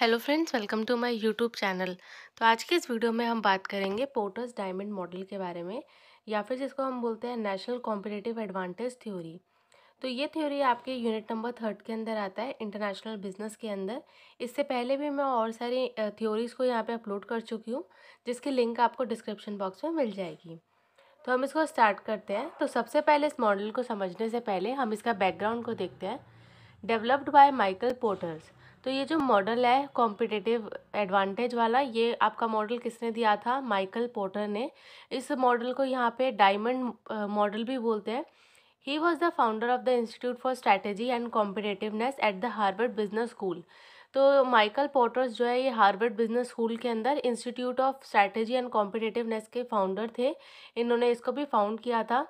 Hello friends welcome to my YouTube channel तो आज के इस वीडियो में हम बात करेंगे पोर्टर्स डायमंड मॉडल के बारे में या फिर जिसको हम बोलते हैं नेशनल कॉम्पिटेटिव एडवांटेज थ्योरी तो ये थ्योरी आपके यूनिट नंबर थर्ड के अंदर आता है इंटरनेशनल बिजनेस के अंदर इससे पहले भी मैं और सारी थ्योरीज़ को यहाँ पर अपलोड कर चुकी हूँ जिसकी लिंक आपको डिस्क्रिप्शन बॉक्स में मिल जाएगी तो हम इसको स्टार्ट करते हैं तो सबसे पहले इस मॉडल को समझने से पहले हम इसका बैकग्राउंड को देखते हैं डेवलप्ड बाय माइकल पोर्टर्स तो ये जो मॉडल है कॉम्पिटेटिव एडवांटेज वाला ये आपका मॉडल किसने दिया था माइकल पोर्टर ने इस मॉडल को यहाँ पे डायमंड मॉडल भी बोलते हैं he was the founder of the institute for strategy and competitiveness at the Harvard business school तो माइकल पोर्टर्स जो है ये हार्वर्ड बिजनेस स्कूल के अंदर institute of strategy and competitiveness के फाउंडर थे इन्होंने इसको भी फाउंड किया था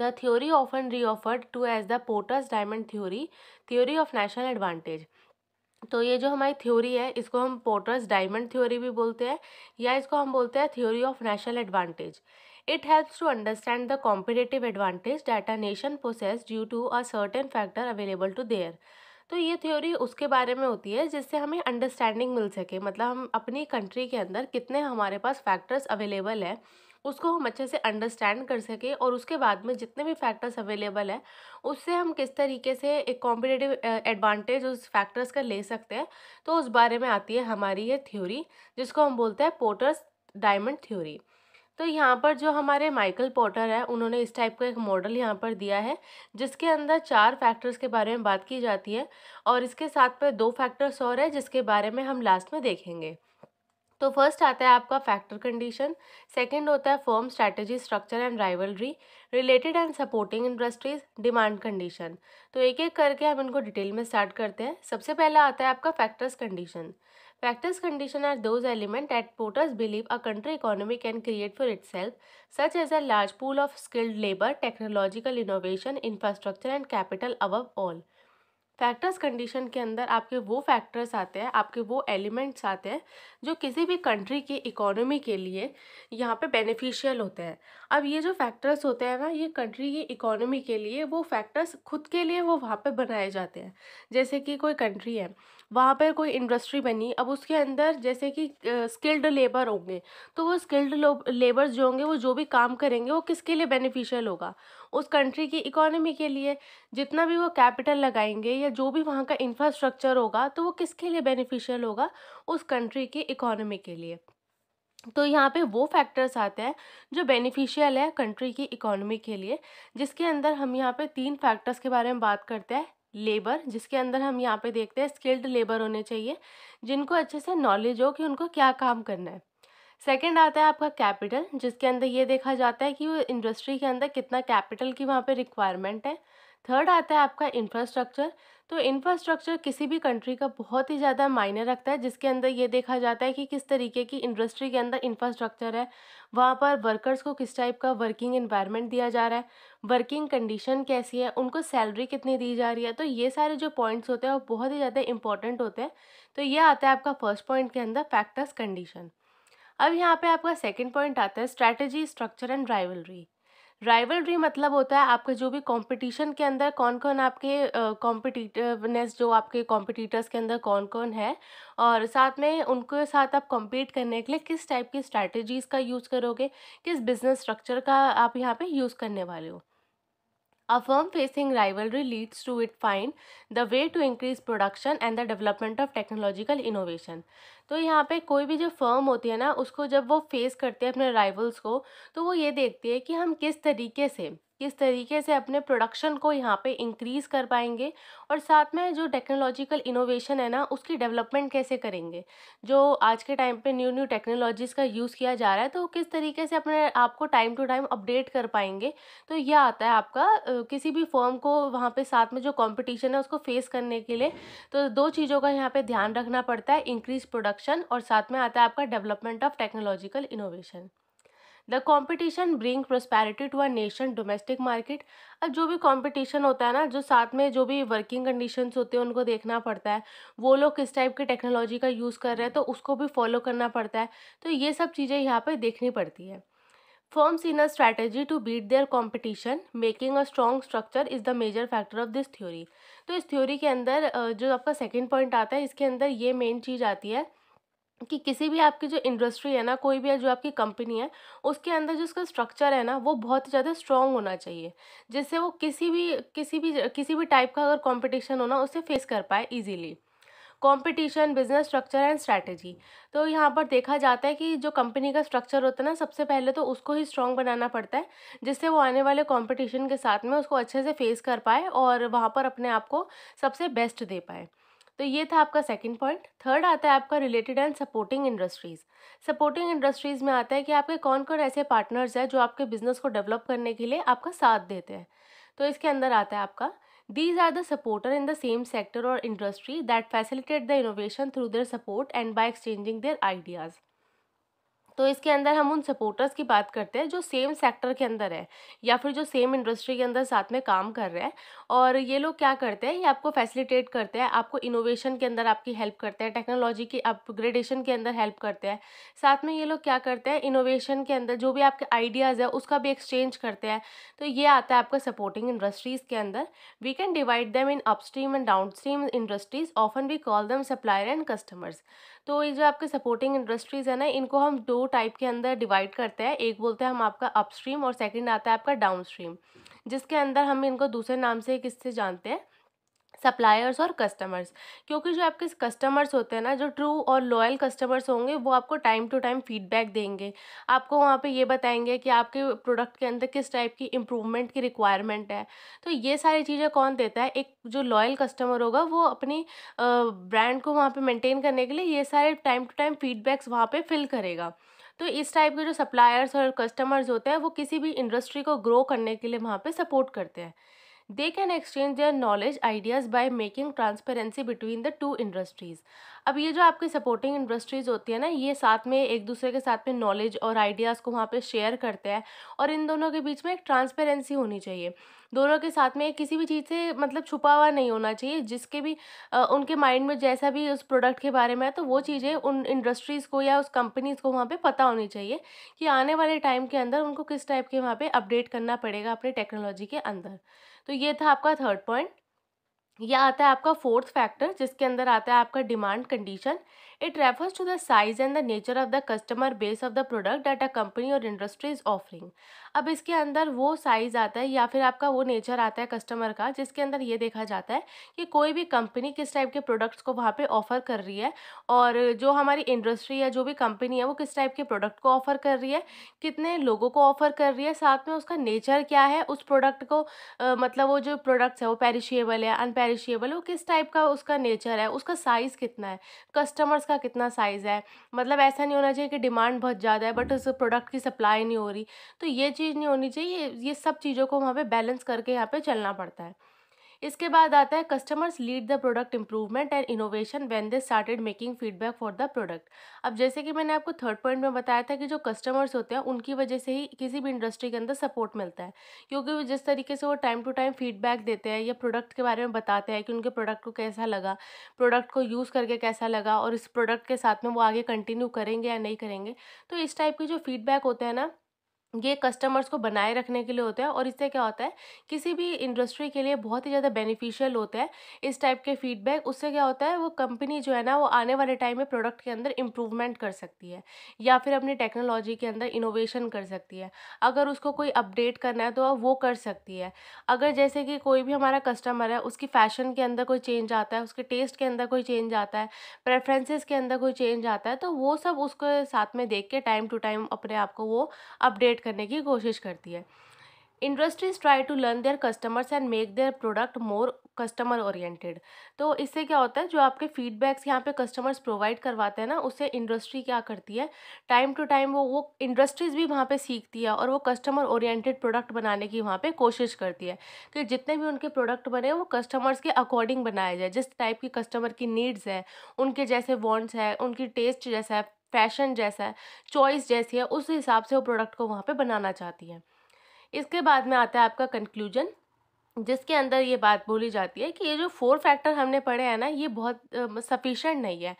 the theory and referred to as the Porter's diamond theory theory of national advantage तो ये जो हमारी थ्योरी है इसको हम पोर्टर्स डायमंड थ्योरी भी बोलते हैं या इसको हम बोलते हैं theory of national advantage it helps to understand the competitive advantage that a nation process due to a certain factor available to there तो ये थ्योरी उसके बारे में होती है जिससे हमें अंडरस्टैंडिंग मिल सके मतलब हम अपनी कंट्री के अंदर कितने हमारे पास फैक्टर्स अवेलेबल है उसको हम अच्छे से अंडरस्टैंड कर सकें और उसके बाद में जितने भी फैक्टर्स अवेलेबल हैं उससे हम किस तरीके से एक कॉम्पिटेटिव एडवांटेज उस फैक्टर्स का ले सकते हैं तो उस बारे में आती है हमारी ये थ्योरी जिसको हम बोलते हैं पोटर्स डायमंड थ्योरी तो यहाँ पर जो हमारे माइकल पोटर है उन्होंने इस टाइप का एक मॉडल यहाँ पर दिया है जिसके अंदर चार फैक्टर्स के बारे में बात की जाती है और इसके साथ पर दो फैक्टर्स और है जिसके बारे में हम लास्ट में देखेंगे तो फर्स्ट आता है आपका फैक्टर कंडीशन सेकंड होता है firm strategy structure and rivalry related and supporting industries demand condition तो एक एक करके हम इनको डिटेल में स्टार्ट करते हैं सबसे पहला आता है आपका factors condition factors condition are those element exporters believe a country economy can create for it such as a large pool of skilled labour technological innovation infrastructure and capital above all factors condition के अंदर आपके वो factors आते हैं आपके वो elements आते हैं जो किसी भी कंट्री की इकोनॉमी के लिए यहाँ पे बेनिफिशियल होते हैं अब ये जो फैक्टर्स होते हैं ना ये कंट्री की इकोनॉमी के लिए वो फैक्टर्स खुद के लिए वो वहाँ पे बनाए जाते हैं जैसे कि कोई कंट्री है वहाँ पर कोई इंडस्ट्री बनी अब उसके अंदर जैसे कि स्किल्ड लेबर होंगे तो वो स्किल्ड लेबर्स जो होंगे वो जो भी काम करेंगे वो किसके लिए बेनिफिशियल होगा उस कंट्री की इकोनॉमी के लिए जितना भी वो कैपिटल लगाएंगे या जो भी वहाँ का इंफ्रास्ट्रक्चर होगा तो वो किसके लिए बेनिफिशियल होगा उस कंट्री की इकोनॉमी के लिए तो यहाँ पे वो फैक्टर्स आते हैं जो बेनिफिशियल है कंट्री की इकोनॉमी के लिए जिसके अंदर हम यहाँ पे तीन फैक्टर्स के बारे में बात करते हैं लेबर जिसके अंदर हम यहाँ पे देखते हैं स्किल्ड लेबर होने चाहिए जिनको अच्छे से नॉलेज हो कि उनको क्या काम करना है सेकंड आता है आपका कैपिटल जिसके अंदर ये देखा जाता है कि वो इंडस्ट्री के अंदर कितना कैपिटल की वहाँ पे रिक्वायरमेंट है थर्ड आता है आपका इंफ्रास्ट्रक्चर तो इंफ्रास्ट्रक्चर किसी भी कंट्री का बहुत ही ज़्यादा मायने रखता है जिसके अंदर ये देखा जाता है कि किस तरीके की इंडस्ट्री के अंदर इंफ्रास्ट्रक्चर है वहाँ पर वर्कर्स को किस टाइप का वर्किंग इन्वायरमेंट दिया जा रहा है वर्किंग कंडीशन कैसी है उनको सैलरी कितनी दी जा रही है तो ये सारे जो पॉइंट्स होते हैं वो बहुत ही ज़्यादा इंपॉर्टेंट होते हैं तो ये आता है आपका फर्स्ट पॉइंट के अंदर फैक्टर्स कंडीशन अब यहाँ पर आपका सेकेंड पॉइंट आता है strategy structure and rivalry rivalry मतलब होता है आपके जो भी कंपटीशन के अंदर कौन कौन आपके कॉम्पिटिटिवनेस जो आपके कॉम्पिटिटर्स के अंदर कौन कौन है और साथ में उनके साथ आप कम्पीट करने के लिए किस टाइप की स्ट्रैटेजीज़ का यूज़ करोगे किस बिज़नेस स्ट्रक्चर का आप यहाँ पे यूज़ करने वाले हो A firm facing rivalry leads to it find the way to increase production and the development of technological innovation. तो यहाँ पे कोई भी जो फर्म होती है ना उसको जब वो फेस करते हैं अपने राइवल्स को तो वो ये देखती है कि हम किस तरीके से किस तरीके से अपने प्रोडक्शन को यहाँ पे इंक्रीज़ कर पाएंगे और साथ में जो टेक्नोलॉजिकल इनोवेशन है ना उसकी डेवलपमेंट कैसे करेंगे जो आज के टाइम पे न्यू न्यू टेक्नोलॉजीज़ का यूज़ किया जा रहा है तो किस तरीके से अपने आप को टाइम टू टाइम अपडेट कर पाएंगे तो यह आता है आपका किसी भी फॉर्म को वहाँ पर साथ में जो कॉम्पिटिशन है उसको फेस करने के लिए तो दो चीज़ों का यहाँ पर ध्यान रखना पड़ता है इंक्रीज प्रोडक्शन और साथ में आता है आपका development of technological innovation the competition bring prosperity to a nation domestic market अब जो भी कॉम्पिटिशन होता है ना जो साथ में जो भी वर्किंग कंडीशंस होते हैं उनको देखना पड़ता है वो लोग किस टाइप की टेक्नोलॉजी का यूज़ कर रहे हैं तो उसको भी फॉलो करना पड़ता है तो ये सब चीज़ें यहाँ पर देखनी पड़ती है firms in a strategy to beat their competition making a strong structure is the major factor of this theory तो इस थ्योरी के अंदर जो आपका सेकेंड पॉइंट आता है इसके अंदर ये मेन चीज़ आती है कि किसी भी आपकी जो इंडस्ट्री है ना कोई भी है जो आपकी कंपनी है उसके अंदर जो उसका स्ट्रक्चर है ना वो बहुत ज़्यादा स्ट्रॉन्ग होना चाहिए जिससे वो किसी भी किसी भी किसी भी टाइप का अगर कंपटीशन हो ना उसे फेस कर पाए easily competition business structure and strategy तो यहाँ पर देखा जाता है कि जो कंपनी का स्ट्रक्चर होता है ना सबसे पहले तो उसको ही स्ट्रॉन्ग बनाना पड़ता है जिससे वो आने वाले कॉम्पिटिशन के साथ में उसको अच्छे से फेस कर पाए और वहाँ पर अपने आप को सबसे बेस्ट दे पाए तो ये था आपका सेकंड पॉइंट थर्ड आता है आपका related and supporting industries supporting industries में आता है कि आपके कौन कौन ऐसे पार्टनर्स हैं जो आपके बिजनेस को डेवलप करने के लिए आपका साथ देते हैं तो इसके अंदर आता है आपका these are the supporter in the same sector और industry that facilitate the innovation through their support and by exchanging their ideas तो इसके अंदर हम उन सपोर्टर्स की बात करते हैं जो सेम सेक्टर के अंदर है या फिर जो सेम इंडस्ट्री के अंदर साथ में काम कर रहे हैं और ये लोग क्या करते हैं ये आपको फैसिलिटेट करते हैं आपको इनोवेशन के अंदर आपकी हेल्प करते हैं टेक्नोलॉजी की अपग्रेडेशन के अंदर हेल्प करते हैं साथ में ये लोग क्या करते हैं इनोवेशन के अंदर जो भी आपके आइडियाज़ है उसका भी एक्सचेंज करते हैं तो ये आता है आपका सपोर्टिंग इंडस्ट्रीज़ के अंदर we can divide them in upstream and stream industries often we call them supplier and customers तो ये जो आपके सपोर्टिंग इंडस्ट्रीज़ है ना इनको हम दो टाइप के अंदर डिवाइड करते हैं एक बोलते हैं हम आपका अपस्ट्रीम और सेकंड आता है आपका डाउनस्ट्रीम जिसके अंदर हम इनको दूसरे नाम से किससे जानते हैं सप्लायर्स और कस्टमर्स क्योंकि जो आपके कस्टमर्स होते हैं ना जो ट्रू और लॉयल कस्टमर्स होंगे वो आपको टाइम टू टाइम फीडबैक देंगे आपको वहाँ पे ये बताएंगे कि आपके प्रोडक्ट के अंदर किस टाइप की इम्प्रूवमेंट की रिक्वायरमेंट है तो ये सारी चीज़ें कौन देता है एक जो लॉयल कस्टमर होगा वो अपनी ब्रांड को वहाँ पर मेनटेन करने के लिए ये सारे टाइम टू टाइम फीडबैक्स वहाँ पर फिल करेगा तो इस टाइप के जो सप्लायर्स और कस्टमर्स होते हैं वो किसी भी इंडस्ट्री को ग्रो करने के लिए वहाँ पर सपोर्ट करते हैं they can exchange their knowledge ideas by making transparency between the two industries अब ये जो आपकी सपोर्टिंग इंडस्ट्रीज़ होती है ना ये साथ में एक दूसरे के साथ में नॉलेज और आइडियाज़ को वहाँ पे शेयर करते हैं और इन दोनों के बीच में एक ट्रांसपेरेंसी होनी चाहिए दोनों के साथ में किसी भी चीज़ से मतलब छुपा हुआ नहीं होना चाहिए जिसके भी आ, उनके माइंड में जैसा भी उस प्रोडक्ट के बारे में है तो वो चीज़ें उन इंडस्ट्रीज़ को या उस कंपनीज़ को वहाँ पे पता होनी चाहिए कि आने वाले टाइम के अंदर उनको किस टाइप के वहाँ पे अपडेट करना पड़ेगा अपने टेक्नोलॉजी के अंदर तो ये था आपका थर्ड पॉइंट यह आता है आपका फोर्थ फैक्टर जिसके अंदर आता है आपका demand condition It refers to the size and the nature of the customer base of the product that a company or industry is offering. अब इसके अंदर वो साइज़ आता है या फिर आपका वो नेचर आता है कस्टमर का जिसके अंदर ये देखा जाता है कि कोई भी कंपनी किस टाइप के प्रोडक्ट्स को वहाँ पे ऑफ़र कर रही है और जो हमारी इंडस्ट्री या जो भी कंपनी है वो किस टाइप के प्रोडक्ट को ऑफ़र कर रही है कितने लोगों को ऑफ़र कर रही है साथ में उसका नेचर क्या है उस प्रोडक्ट को आ, मतलब वो जो प्रोडक्ट्स है वो पेरिशिएबल है अनपेरिशिएबल वो किस टाइप का उसका नेचर है उसका साइज़ कितना है कस्टमर्स उसका कितना साइज़ है मतलब ऐसा नहीं होना चाहिए कि डिमांड बहुत ज़्यादा है बट उस प्रोडक्ट की सप्लाई नहीं हो रही तो ये चीज़ नहीं होनी चाहिए ये सब चीज़ों को वहाँ पर बैलेंस करके यहाँ पर चलना पड़ता है इसके बाद आता है customers lead the product improvement and innovation when they started making feedback for the product अब जैसे कि मैंने आपको थर्ड पॉइंट में बताया था कि जो कस्टमर्स होते हैं उनकी वजह से ही किसी भी इंडस्ट्री के अंदर सपोर्ट मिलता है क्योंकि वो जिस तरीके से वो टाइम टू टाइम फीडबैक देते हैं या प्रोडक्ट के बारे में बताते हैं कि उनके प्रोडक्ट को कैसा लगा प्रोडक्ट को यूज़ करके कैसा लगा और इस प्रोडक्ट के साथ में वो आगे कंटिन्यू करेंगे या नहीं करेंगे तो इस टाइप के जो फीडबैक होते हैं ना ये कस्टमर्स को बनाए रखने के लिए होता है और इससे क्या होता है किसी भी इंडस्ट्री के लिए बहुत ही ज़्यादा बेनिफिशियल होता है इस टाइप के फीडबैक उससे क्या होता है वो कंपनी जो है ना वो आने वाले टाइम में प्रोडक्ट के अंदर इम्प्रूवमेंट कर सकती है या फिर अपनी टेक्नोलॉजी के अंदर इनोवेशन कर सकती है अगर उसको कोई अपडेट करना है तो वो कर सकती है अगर जैसे कि कोई भी हमारा कस्टमर है उसकी फ़ैशन के अंदर कोई चेंज आता है उसके टेस्ट के अंदर कोई चेंज आता है प्रेफरेंसेस के अंदर कोई चेंज आता है तो वो सब उसको साथ में देख के टाइम टू टाइम अपने आप को वो अपडेट करने की कोशिश करती है industries try to learn their customers and make their product more customer oriented तो इससे क्या होता है जो आपके फीडबैक्स यहाँ पे कस्टमर्स प्रोवाइड करवाते हैं ना उससे इंडस्ट्री क्या करती है टाइम टू टाइम वो वो इंडस्ट्रीज़ भी वहाँ पे सीखती है और वो कस्टमर ओरिएंटेड प्रोडक्ट बनाने की वहाँ पे कोशिश करती है कि जितने भी उनके प्रोडक्ट बने वो कस्टमर्स के अकॉर्डिंग बनाया जाए जिस टाइप की कस्टमर की नीड्स है उनके जैसे वॉन्ट्स है उनकी टेस्ट जैसा है फैशन जैसा है चॉइस जैसी है उस हिसाब से वो प्रोडक्ट को वहाँ पर बनाना चाहती है इसके बाद में आता है आपका कंक्लूजन जिसके अंदर ये बात बोली जाती है कि ये जो फोर फैक्टर हमने पढ़े हैं ना ये बहुत सफिशेंट नहीं है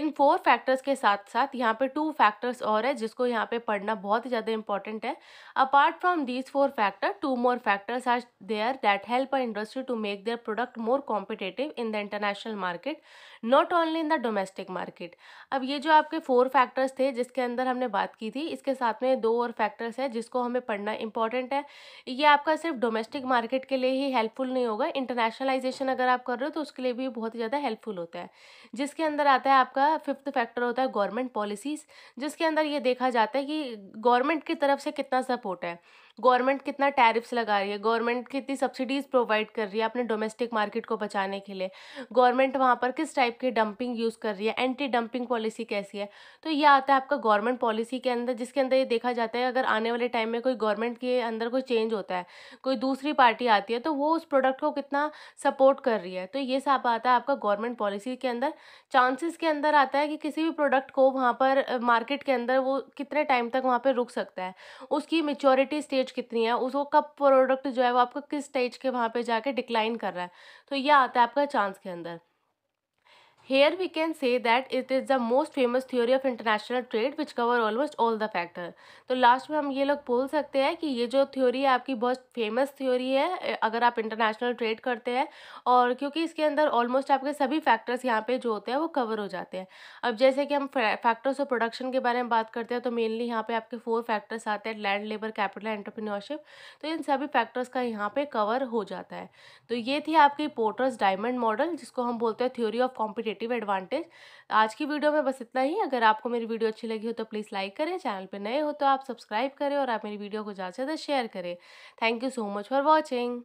इन फोर फैक्टर्स के साथ साथ यहाँ पे टू फैक्टर्स और है जिसको यहाँ पे पढ़ना बहुत ही ज़्यादा इंपॉर्टेंट है apart from these four factor two more factors are there that help a industry to make their product more competitive in the international market not only in the domestic market अब ये जो आपके four factors थे जिसके अंदर हमने बात की थी इसके साथ में दो और फैक्टर्स है जिसको हमें पढ़ना इंपॉर्टेंट है ये आपका सिर्फ डोमेस्टिक मार्केट के लिए ही हेल्पफुल नहीं होगा इंटरनेशनलाइजेशन अगर आप कर रहे हो तो उसके लिए भी बहुत ही ज़्यादा हेल्पफुल होता है जिसके अंदर आता है आपका फिफ्थ फैक्टर होता है गवर्नमेंट पॉलिसीज़ जिसके अंदर ये देखा जाता है कि गवर्नमेंट की तरफ से कितना सपोर्ट है गवर्नमेंट कितना टैरिफ्स लगा रही है गवर्नमेंट कितनी सब्सिडीज़ प्रोवाइड कर रही है अपने डोमेस्टिक मार्केट को बचाने के लिए गवर्नमेंट वहाँ पर किस टाइप की डंपिंग यूज़ कर रही है एंटी डंपिंग पॉलिसी कैसी है तो ये आता है आपका गवर्नमेंट पॉलिसी के अंदर जिसके अंदर ये देखा जाता है अगर आने वाले टाइम में कोई गवर्नमेंट के अंदर कोई चेंज होता है कोई दूसरी पार्टी आती है तो वो उस प्रोडक्ट को कितना सपोर्ट कर रही है तो ये सब आता है आपका गवर्नमेंट पॉलिसी के अंदर चांसेस के अंदर आता है कि किसी भी प्रोडक्ट को वहाँ पर मार्केट के अंदर वो कितने टाइम तक वहाँ पर रुक सकता है उसकी मेचोरिटी स्टेज परसेंटेज कितनी है उस वो कब प्रोडक्ट जो है वो आपका किस स्टेज के वहाँ पे जाके डिक्लाइन कर रहा है तो ये आता है आपका चांस के अंदर Here we can say that it is the most famous theory of international trade which cover almost all the factor. तो लास्ट में हम ये लोग बोल सकते हैं कि ये जो थ्योरी है आपकी बहुत फेमस थ्योरी है अगर आप इंटरनेशनल ट्रेड करते हैं और क्योंकि इसके अंदर ऑलमोस्ट आपके सभी फैक्टर्स यहाँ पे जो होते हैं वो कवर हो जाते हैं अब जैसे कि हम फैक्टर्स ऑफ प्रोडक्शन के बारे में बात करते हैं तो मेनली यहाँ पे आपके फोर फैक्टर्स आते हैं लैंड लेबर कैपिटल entrepreneurship. तो इन सभी फैक्टर्स का यहाँ पे कवर हो जाता है तो ये थी आपकी पोर्टर्स डायमंड मॉडल जिसको हम बोलते हैं theory of competitive competitive advantage आज की वीडियो में बस इतना ही अगर आपको मेरी वीडियो अच्छी लगी हो तो प्लीज़ लाइक करें चैनल पर नए हो तो आप सब्सक्राइब करें और आप मेरी वीडियो को ज़्यादा से ज़्यादा शेयर करें thank you so much for watching